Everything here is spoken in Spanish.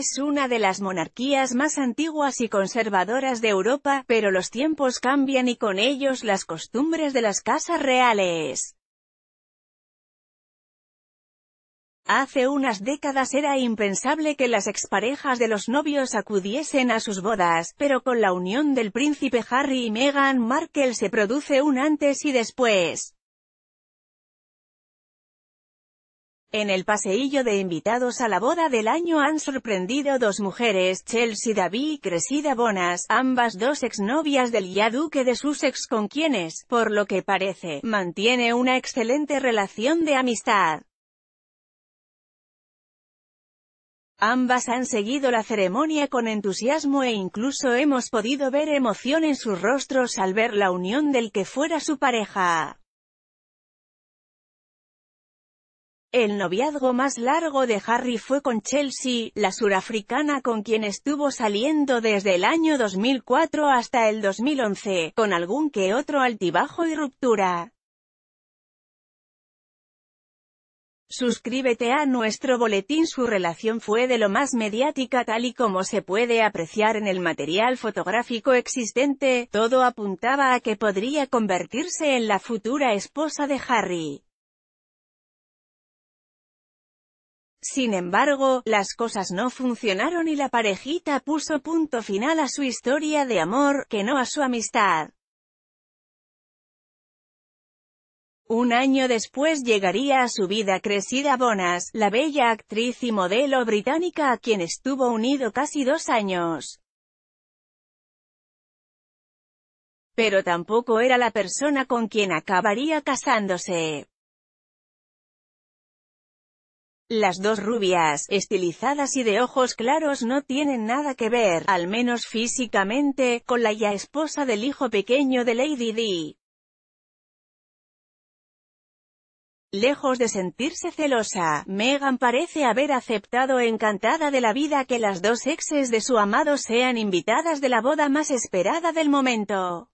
Es una de las monarquías más antiguas y conservadoras de Europa, pero los tiempos cambian y con ellos las costumbres de las casas reales. Hace unas décadas era impensable que las exparejas de los novios acudiesen a sus bodas, pero con la unión del príncipe Harry y Meghan Markle se produce un antes y después. En el paseillo de invitados a la boda del año han sorprendido dos mujeres, Chelsea David y Cresida Bonas, ambas dos exnovias del ya duque de Sussex con quienes, por lo que parece, mantiene una excelente relación de amistad. Ambas han seguido la ceremonia con entusiasmo e incluso hemos podido ver emoción en sus rostros al ver la unión del que fuera su pareja. El noviazgo más largo de Harry fue con Chelsea, la surafricana con quien estuvo saliendo desde el año 2004 hasta el 2011, con algún que otro altibajo y ruptura. Suscríbete a nuestro boletín Su relación fue de lo más mediática tal y como se puede apreciar en el material fotográfico existente, todo apuntaba a que podría convertirse en la futura esposa de Harry. Sin embargo, las cosas no funcionaron y la parejita puso punto final a su historia de amor, que no a su amistad. Un año después llegaría a su vida crecida Bonas, la bella actriz y modelo británica a quien estuvo unido casi dos años. Pero tampoco era la persona con quien acabaría casándose. Las dos rubias, estilizadas y de ojos claros no tienen nada que ver, al menos físicamente, con la ya esposa del hijo pequeño de Lady Di. Lejos de sentirse celosa, Megan parece haber aceptado encantada de la vida que las dos exes de su amado sean invitadas de la boda más esperada del momento.